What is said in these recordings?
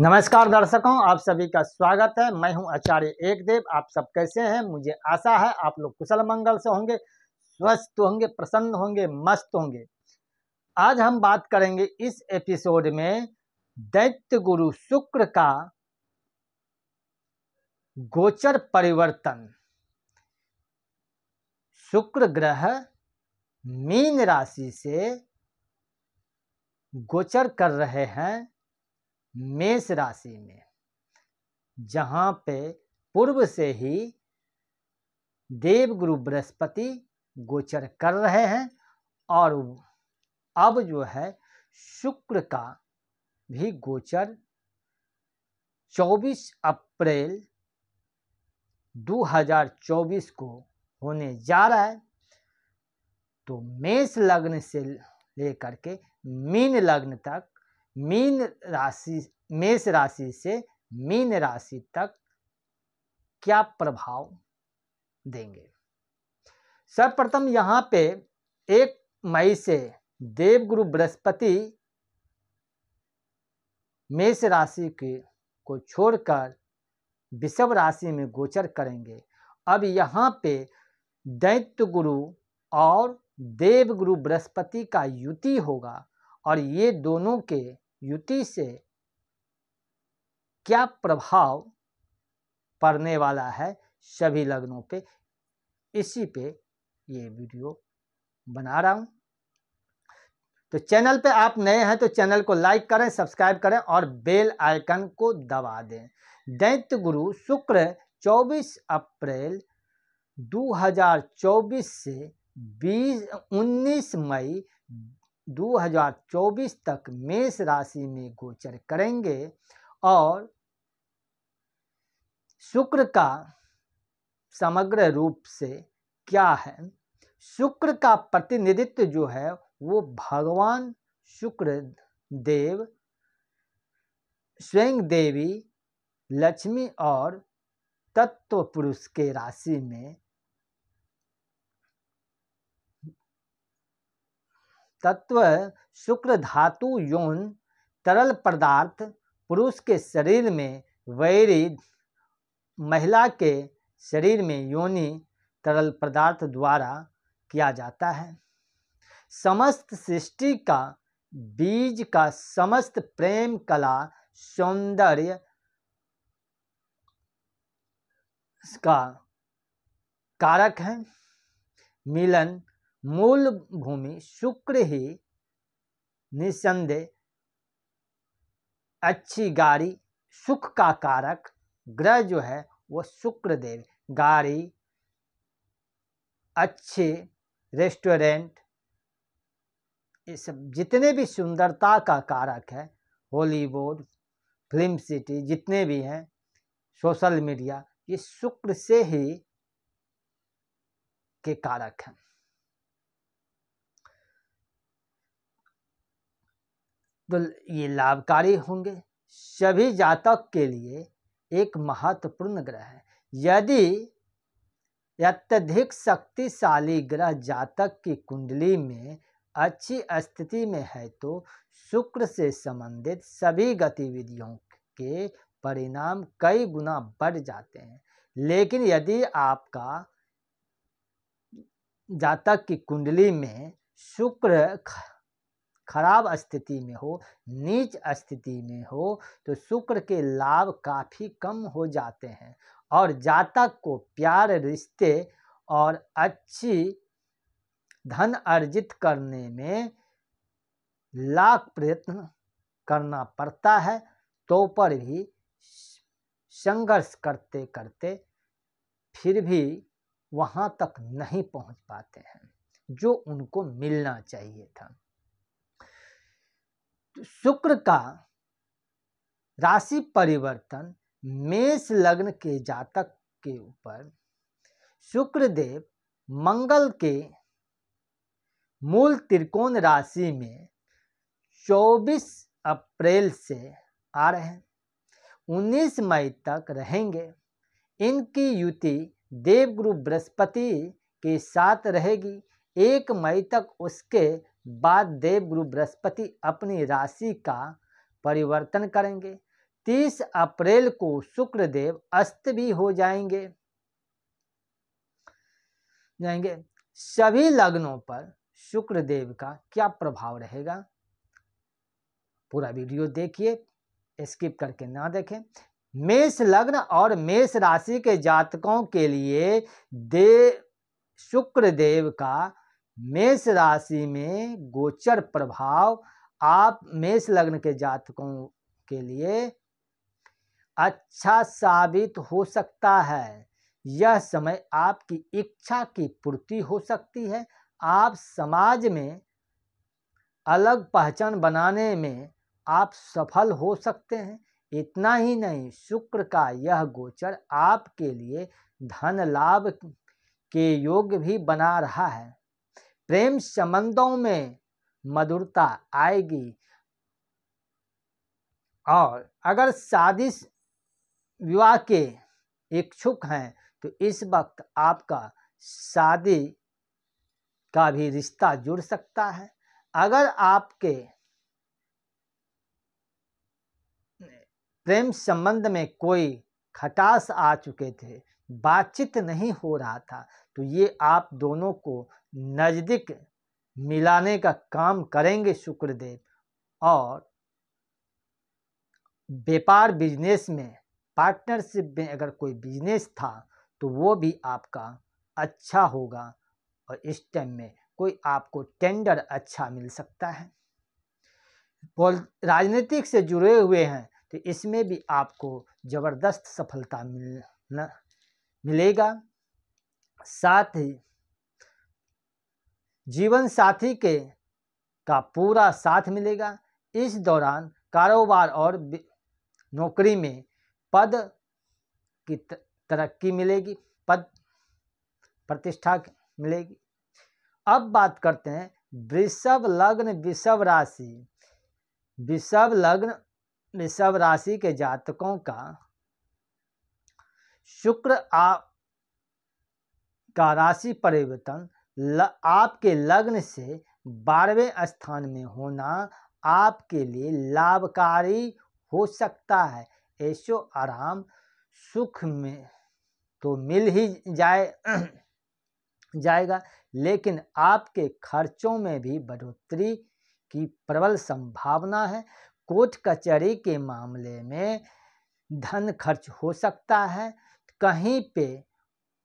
नमस्कार दर्शकों आप सभी का स्वागत है मैं हूं आचार्य एक देव आप सब कैसे हैं मुझे आशा है आप लोग कुशल मंगल से होंगे स्वस्थ होंगे प्रसन्न होंगे मस्त होंगे आज हम बात करेंगे इस एपिसोड में दैत्य गुरु शुक्र का गोचर परिवर्तन शुक्र ग्रह मीन राशि से गोचर कर रहे हैं मेष राशि में जहाँ पे पूर्व से ही देव गुरु बृहस्पति गोचर कर रहे हैं और अब जो है शुक्र का भी गोचर 24 अप्रैल 2024 को होने जा रहा है तो मेष लग्न से लेकर के मीन लग्न तक मीन राशि मेष राशि से मीन राशि तक क्या प्रभाव देंगे सर्वप्रथम यहाँ पे एक मई से देवगुरु बृहस्पति मेष राशि के को छोड़कर विषभ राशि में गोचर करेंगे अब यहाँ पे दैत्य गुरु और देवगुरु बृहस्पति का युति होगा और ये दोनों के युति से क्या प्रभाव पड़ने वाला है सभी लग्नों पे इसी पे ये वीडियो बना रहा हूँ तो चैनल पे आप नए हैं तो चैनल को लाइक करें सब्सक्राइब करें और बेल आइकन को दबा दें दैत्य गुरु शुक्र 24 अप्रैल 2024 से 20 19 मई 2024 तक मेष राशि में गोचर करेंगे और शुक्र का समग्र रूप से क्या है शुक्र का प्रतिनिधित्व जो है वो भगवान शुक्र देव स्वयं देवी लक्ष्मी और तत्व पुरुष के राशि में तत्व शुक्र धातु यौन तरल पदार्थ पुरुष के शरीर में वैरी महिला के शरीर में योनि तरल पदार्थ द्वारा किया जाता है समस्त सृष्टि का बीज का समस्त प्रेम कला सौंदर्य का कारक है मिलन मूल भूमि शुक्र ही निसंदेह अच्छी गाड़ी सुख का कारक ग्रह जो है वो शुक्रदेव गाड़ी अच्छे रेस्टोरेंट ये सब जितने भी सुंदरता का कारक है हॉलीवुड फिल्म सिटी जितने भी हैं सोशल मीडिया ये शुक्र से ही के कारक हैं तो ये लाभकारी होंगे सभी जातक के लिए एक महत्वपूर्ण ग्रह है यदि अत्यधिक शक्तिशाली ग्रह जातक की कुंडली में अच्छी स्थिति में है तो शुक्र से संबंधित सभी गतिविधियों के परिणाम कई गुना बढ़ जाते हैं लेकिन यदि आपका जातक की कुंडली में शुक्र खराब स्थिति में हो नीच स्थिति में हो तो शुक्र के लाभ काफ़ी कम हो जाते हैं और जातक को प्यार रिश्ते और अच्छी धन अर्जित करने में लाख प्रयत्न करना पड़ता है तो पर भी संघर्ष करते करते फिर भी वहाँ तक नहीं पहुँच पाते हैं जो उनको मिलना चाहिए था शुक्र का राशि परिवर्तन मेष लग्न के जातक के ऊपर शुक्रदेव मंगल के मूल त्रिकोण राशि में 24 अप्रैल से आ रहे हैं 19 मई तक रहेंगे इनकी युति देवगुरु बृहस्पति के साथ रहेगी एक मई तक उसके बाद देव गुरु बृहस्पति अपनी राशि का परिवर्तन करेंगे 30 अप्रैल को शुक्र देव अस्त भी हो जाएंगे जाएंगे सभी लग्नों पर शुक्र देव का क्या प्रभाव रहेगा पूरा वीडियो देखिए स्किप करके ना देखें मेष लग्न और मेष राशि के जातकों के लिए देव शुक्र देव का मेष राशि में गोचर प्रभाव आप मेष लग्न के जातकों के लिए अच्छा साबित हो सकता है यह समय आपकी इच्छा की पूर्ति हो सकती है आप समाज में अलग पहचान बनाने में आप सफल हो सकते हैं इतना ही नहीं शुक्र का यह गोचर आपके लिए धन लाभ के योग भी बना रहा है प्रेम संबंधों में मधुरता आएगी और अगर शादी विवाह के इच्छुक हैं तो इस वक्त आपका शादी का भी रिश्ता जुड़ सकता है अगर आपके प्रेम संबंध में कोई खटास आ चुके थे बातचीत नहीं हो रहा था तो ये आप दोनों को नज़दीक मिलाने का काम करेंगे शुक्रदेव और व्यापार बिजनेस में पार्टनरशिप में अगर कोई बिजनेस था तो वो भी आपका अच्छा होगा और इस टाइम में कोई आपको टेंडर अच्छा मिल सकता है बोल राजनीतिक से जुड़े हुए हैं तो इसमें भी आपको ज़बरदस्त सफलता मिलना मिलेगा साथ ही जीवन साथी के का पूरा साथ मिलेगा इस दौरान कारोबार और नौकरी में पद की तरक्की मिलेगी पद प्रतिष्ठा मिलेगी अब बात करते हैं वृषभ लग्न विषभ राशि विषभ लग्न विषभ राशि के जातकों का शुक्र आप का राशि परिवर्तन आपके लग्न से बारहवें स्थान में होना आपके लिए लाभकारी हो सकता है ऐसो आराम सुख में तो मिल ही जाए जाएगा लेकिन आपके खर्चों में भी बढ़ोतरी की प्रबल संभावना है कोर्ट कचहरी के मामले में धन खर्च हो सकता है कहीं पे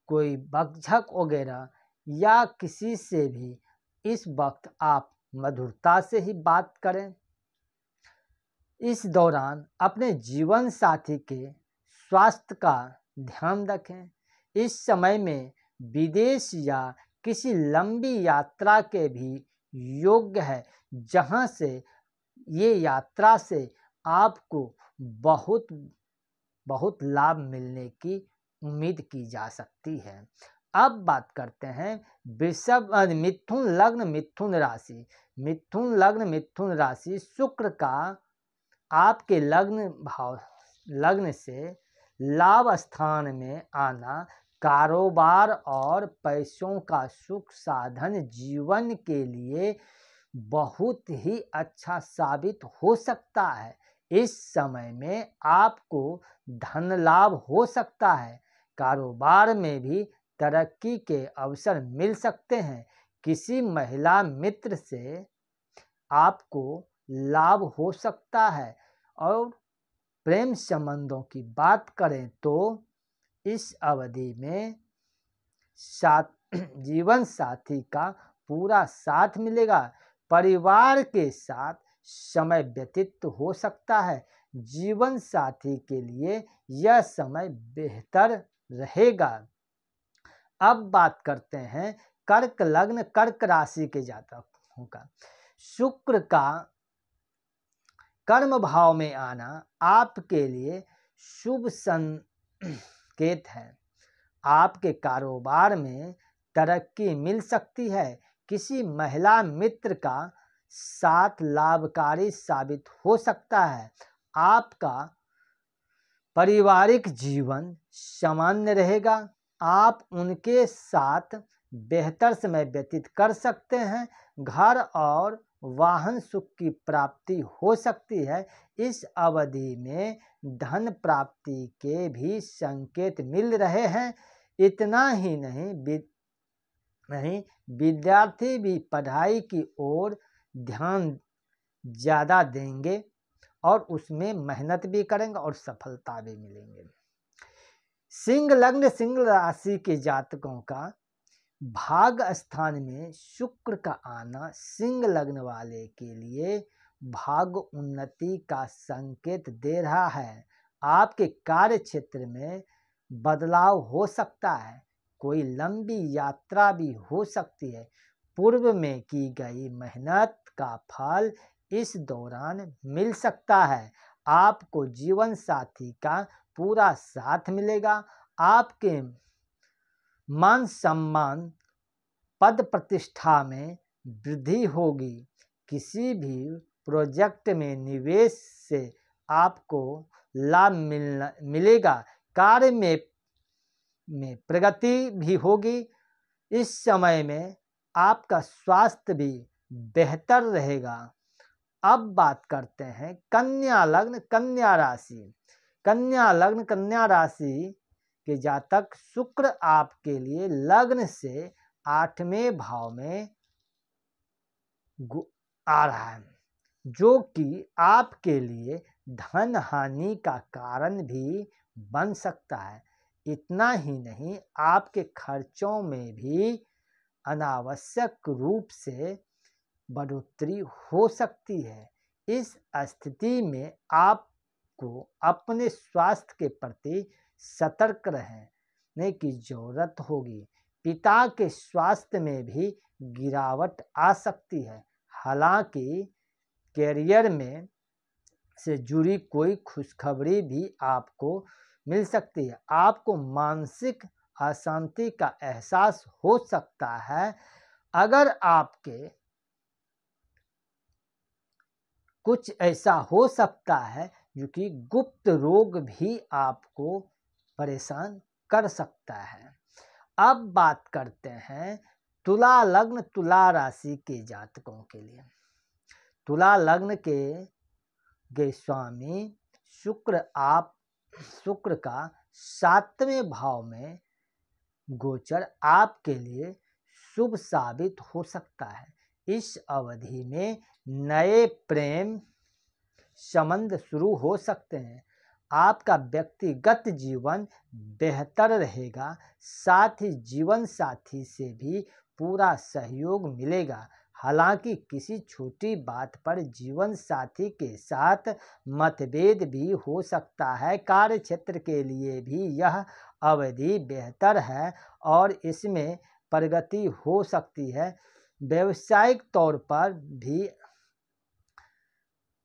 कोई बगझक वगैरह या किसी से भी इस वक्त आप मधुरता से ही बात करें इस दौरान अपने जीवन साथी के स्वास्थ्य का ध्यान रखें इस समय में विदेश या किसी लंबी यात्रा के भी योग्य है जहाँ से ये यात्रा से आपको बहुत बहुत लाभ मिलने की उम्मीद की जा सकती है अब बात करते हैं वृषभ मिथुन लग्न मिथुन राशि मिथुन लग्न मिथुन राशि शुक्र का आपके लग्न भाव लग्न से लाभ स्थान में आना कारोबार और पैसों का सुख साधन जीवन के लिए बहुत ही अच्छा साबित हो सकता है इस समय में आपको धन लाभ हो सकता है कारोबार में भी तरक्की के अवसर मिल सकते हैं किसी महिला मित्र से आपको लाभ हो सकता है और प्रेम संबंधों की बात करें तो इस अवधि में साथ जीवन साथी का पूरा साथ मिलेगा परिवार के साथ समय व्यतीत हो सकता है जीवन साथी के लिए यह समय बेहतर रहेगा अब बात करते हैं कर्क लग्न कर्क राशि के जातकों का शुक्र का कर्म भाव में आना आपके लिए शुभ संकेत है आपके कारोबार में तरक्की मिल सकती है किसी महिला मित्र का साथ लाभकारी साबित हो सकता है आपका पारिवारिक जीवन सामान्य रहेगा आप उनके साथ बेहतर समय व्यतीत कर सकते हैं घर और वाहन सुख की प्राप्ति हो सकती है इस अवधि में धन प्राप्ति के भी संकेत मिल रहे हैं इतना ही नहीं विद, नहीं विद्यार्थी भी पढ़ाई की ओर ध्यान ज़्यादा देंगे और उसमें मेहनत भी करेंगे और सफलता भी मिलेंगे सिंह लग्न सिंह राशि के जातकों का भाग स्थान में शुक्र का आना सिंह लग्न वाले के लिए भाग उन्नति का संकेत दे रहा है आपके कार्य क्षेत्र में बदलाव हो सकता है कोई लंबी यात्रा भी हो सकती है पूर्व में की गई मेहनत का फल इस दौरान मिल सकता है आपको जीवन साथी का पूरा साथ मिलेगा आपके मान सम्मान पद प्रतिष्ठा में वृद्धि होगी किसी भी प्रोजेक्ट में निवेश से आपको लाभ मिलना मिलेगा कार्य में में प्रगति भी होगी इस समय में आपका स्वास्थ्य भी बेहतर रहेगा अब बात करते हैं कन्या लग्न कन्या राशि कन्या लग्न कन्या राशि के जातक शुक्र आपके लिए लग्न से आठवें भाव में आ रहा है जो कि आपके लिए धन हानि का कारण भी बन सकता है इतना ही नहीं आपके खर्चों में भी अनावश्यक रूप से बढ़ोतरी हो सकती है इस स्थिति में आपको अपने स्वास्थ्य के प्रति सतर्क रहने की जरूरत होगी पिता के स्वास्थ्य में भी गिरावट आ सकती है हालांकि करियर में से जुड़ी कोई खुशखबरी भी आपको मिल सकती है आपको मानसिक अशांति का एहसास हो सकता है अगर आपके कुछ ऐसा हो सकता है जो कि गुप्त रोग भी आपको परेशान कर सकता है अब बात करते हैं तुला लग्न तुला राशि के जातकों के लिए तुला लग्न के गे स्वामी शुक्र आप शुक्र का सातवें भाव में गोचर आपके लिए शुभ साबित हो सकता है इस अवधि में नए प्रेम संबंध शुरू हो सकते हैं आपका व्यक्तिगत जीवन बेहतर रहेगा साथ ही जीवन साथी से भी पूरा सहयोग मिलेगा हालांकि किसी छोटी बात पर जीवन साथी के साथ मतभेद भी हो सकता है कार्य क्षेत्र के लिए भी यह अवधि बेहतर है और इसमें प्रगति हो सकती है व्यवसायिक तौर पर भी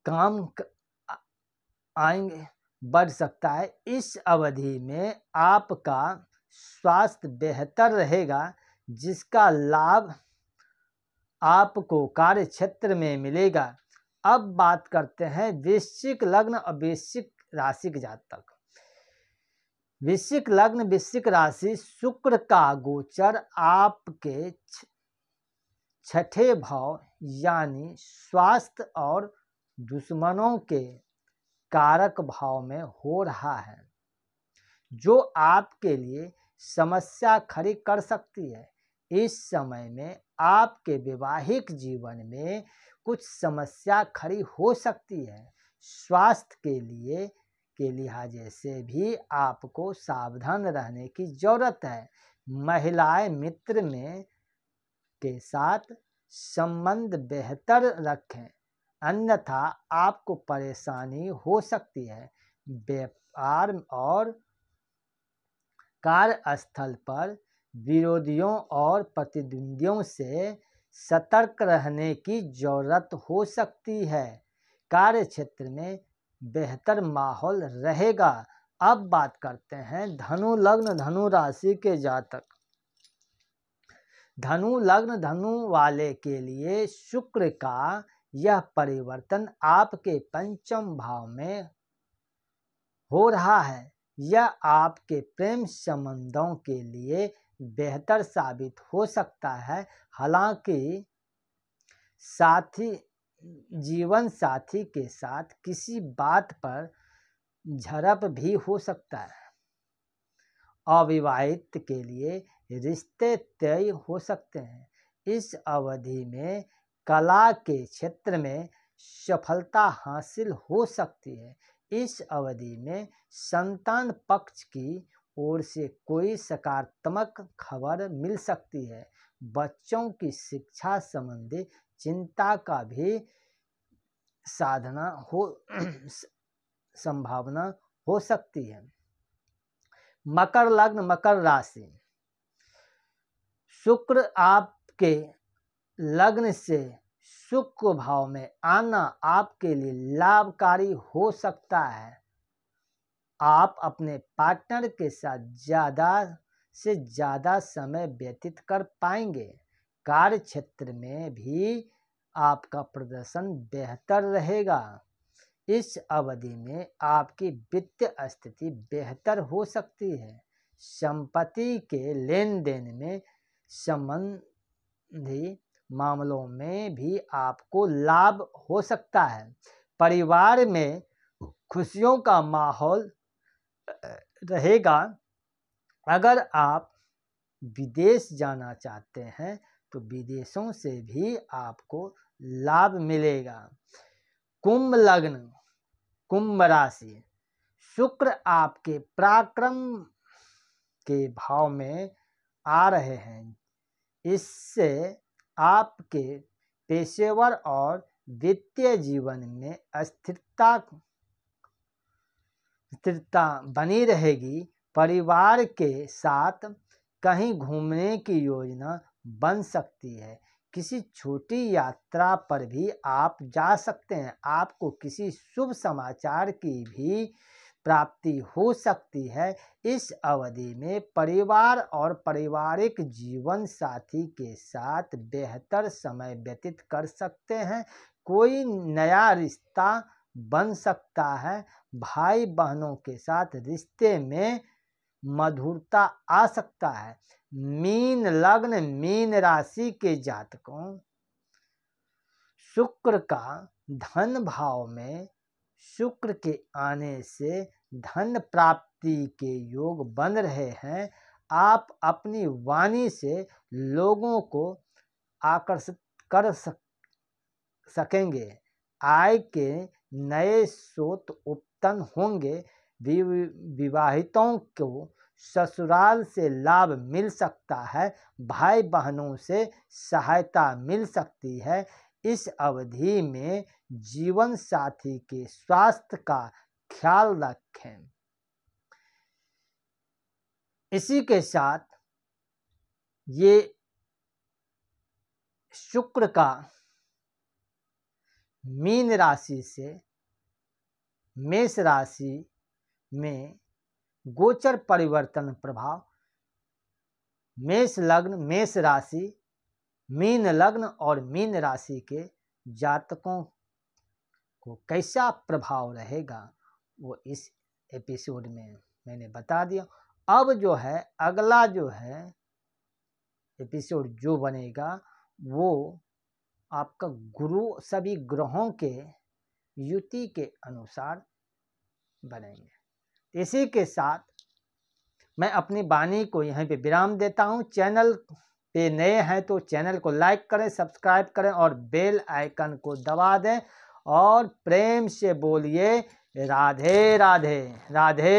काम आएंगे बढ़ सकता है इस अवधि में आपका स्वास्थ्य बेहतर रहेगा जिसका लाभ आपको कार्य क्षेत्र में मिलेगा अब बात करते हैं वृश्चिक लग्न और वृश्चिक राशि के जातक वृश्चिक लग्न वृश्चिक राशि शुक्र का गोचर आपके छठे भाव यानी स्वास्थ्य और दुश्मनों के कारक भाव में हो रहा है जो आपके लिए समस्या खड़ी कर सकती है इस समय में आपके वैवाहिक जीवन में कुछ समस्या खड़ी हो सकती है स्वास्थ्य के लिए के लिहाजे से भी आपको सावधान रहने की ज़रूरत है महिलाएं मित्र में के साथ संबंध बेहतर रखें अन्यथा आपको परेशानी हो सकती है व्यापार और कार्यस्थल पर विरोधियों और प्रतिद्वंदियों से सतर्क रहने की जरूरत हो सकती है कार्य क्षेत्र में बेहतर माहौल रहेगा अब बात करते हैं धनु लग्न धनु राशि के जातक धनु लग्न धनु वाले के लिए शुक्र का यह परिवर्तन आपके पंचम भाव में हो रहा है यह आपके प्रेम संबंधों के लिए बेहतर साबित हो सकता है हालांकि साथी जीवन साथी के साथ किसी बात पर झड़प भी हो सकता है अविवाहित के लिए रिश्ते तय हो सकते हैं इस अवधि में कला के क्षेत्र में सफलता हासिल हो सकती है इस अवधि में संतान पक्ष की ओर से कोई सकारात्मक खबर मिल सकती है बच्चों की शिक्षा संबंधी चिंता का भी साधना हो संभावना हो सकती है मकर लग्न मकर राशि शुक्र आपके लग्न से सुख भाव में आना आपके लिए लाभकारी हो सकता है आप अपने पार्टनर के साथ ज़्यादा से ज़्यादा समय व्यतीत कर पाएंगे कार्य क्षेत्र में भी आपका प्रदर्शन बेहतर रहेगा इस अवधि में आपकी वित्तीय स्थिति बेहतर हो सकती है संपत्ति के लेन देन में संबंधी मामलों में भी आपको लाभ हो सकता है परिवार में खुशियों का माहौल रहेगा अगर आप विदेश जाना चाहते हैं तो विदेशों से भी आपको लाभ मिलेगा कुंभ लग्न कुंभ राशि शुक्र आपके पराक्रम के भाव में आ रहे हैं इससे आपके पेशेवर और वित्तीय जीवन में अस्थिरता स्थिरता बनी रहेगी परिवार के साथ कहीं घूमने की योजना बन सकती है किसी छोटी यात्रा पर भी आप जा सकते हैं आपको किसी शुभ समाचार की भी प्राप्ति हो सकती है इस अवधि में परिवार और पारिवारिक जीवन साथी के साथ बेहतर समय व्यतीत कर सकते हैं कोई नया रिश्ता बन सकता है भाई बहनों के साथ रिश्ते में मधुरता आ सकता है मीन लग्न मीन राशि के जातकों शुक्र का धन भाव में शुक्र के आने से धन प्राप्ति के योग बन रहे हैं आप अपनी वाणी से लोगों को आकर्षित कर सक सकेंगे आय के नए स्रोत उत्पन्न होंगे विवाहितों को ससुराल से लाभ मिल सकता है भाई बहनों से सहायता मिल सकती है इस अवधि में जीवन साथी के स्वास्थ्य का ख्याल रखें इसी के साथ ये शुक्र का मीन राशि से मेष राशि में गोचर परिवर्तन प्रभाव मेष लग्न मेष राशि मीन लग्न और मीन राशि के जातकों को कैसा प्रभाव रहेगा वो इस एपिसोड में मैंने बता दिया अब जो है अगला जो है एपिसोड जो बनेगा वो आपका गुरु सभी ग्रहों के युति के अनुसार बनेंगे इसी के साथ मैं अपनी वाणी को यहीं पे विराम देता हूँ चैनल ये नए हैं तो चैनल को लाइक करें सब्सक्राइब करें और बेल आइकन को दबा दें और प्रेम से बोलिए राधे राधे राधे